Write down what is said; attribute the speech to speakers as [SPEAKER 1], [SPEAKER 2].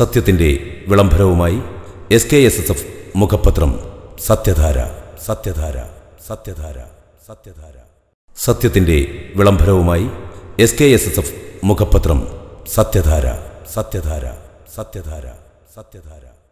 [SPEAKER 1] സത്യത്തിന്റെ വിളംബരവുമായി S K S S F മുഖപത്രം സത്യധാര
[SPEAKER 2] സത്യധാര സത്യധാര സത്യധാര
[SPEAKER 1] സത്യത്തിന്റെ വിളംബരവുമായി S K S S F മുഖപത്രം സത്യധാര
[SPEAKER 2] സത്യധാര
[SPEAKER 3] സത്യധാര സത്യധാര